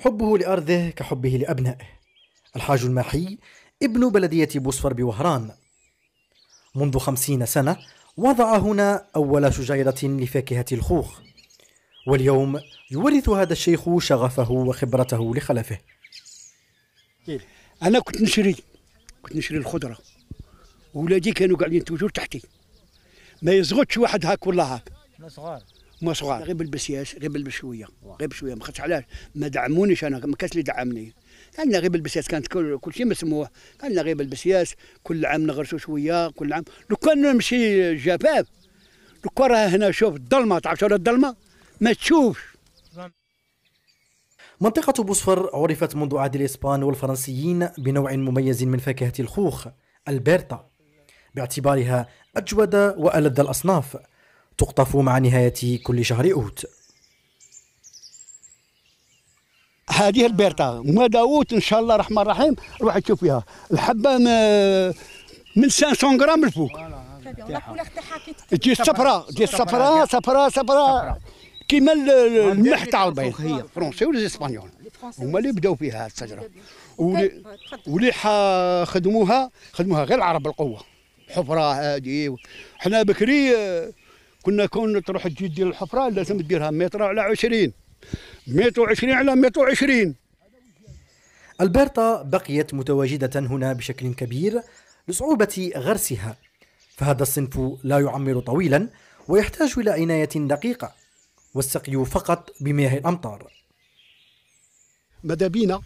حبه لأرضه كحبه لأبنائه الحاج الماحي ابن بلدية بوسفر بوهران منذ خمسين سنة وضع هنا أول شجيرة لفاكهة الخوخ واليوم يورث هذا الشيخ شغفه وخبرته لخلفه أنا كنت نشري كنت نشري الخضرة ولادي كانوا قاعدين توجور تحتي ما يزغطش واحد هاك ولا هاك صغار هما صغار غير بلبس ياس غير بلبس شويه غير بشويه ما خدش علاش ما دعمونيش انا ما كانش اللي دعمني كان غير ياس كانت كل, كل شيء مسموح كان غير بلبس ياس كل عام نغرسوا شويه كل عام لو كان نمشي جفاف لو كان راه هنا شوف الظلمه تعرف شو الظلمه ما تشوفش منطقة بوسفر عرفت منذ عهد الإسبان والفرنسيين بنوع مميز من فاكهة الخوخ البيرتا باعتبارها أجود وألذ الأصناف تقطف مع نهاية كل شهر أوت هذه البيرتا ما داوت إن شاء الله الرحمن الرحيم روح تشوف فيها الحبة من 500 غرام لفوق تجي الصفراء تجي الصفراء صفراء صفراء كيما الملح تاع البيض هي فرونسي ولا اسبانيول هما اللي بداو فيها الشجره طيب، ولي ولي خدموها خدموها غير العرب القوه حفره هذه حنا بكري كنا كون تروح تجي دير الحفره لازم ديرها متر على 20 متر و20 على متر و20 بقيت متواجدة هنا بشكل كبير لصعوبة غرسها فهذا الصنف لا يعمر طويلا ويحتاج إلى عناية دقيقة والسقي فقط بمياه الأمطار ماذا بينا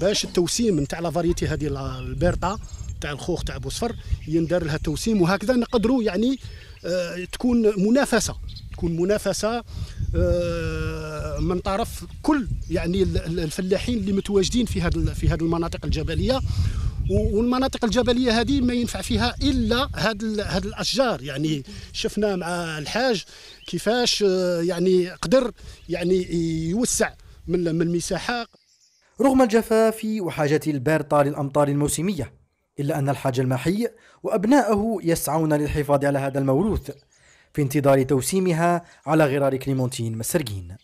باش التوسيم نتاع لافاريتي هذه البرطة تاع الخوخ تاع بوصفر يندار لها توسيم وهكذا نقدروا يعني آه، تكون منافسه تكون منافسه آه، من طرف كل يعني الفلاحين اللي متواجدين في هذه في هذه المناطق الجبليه والمناطق الجبليه هذه ما ينفع فيها الا هذا هاد الاشجار يعني شفنا مع الحاج كيفاش آه، يعني قدر يعني يوسع من من المساحه رغم الجفاف وحاجه البارطه طال الامطار الموسميه إلا أن الحاج المحي وأبناءه يسعون للحفاظ على هذا الموروث في انتظار توسيمها على غرار كليمونتين مسرجين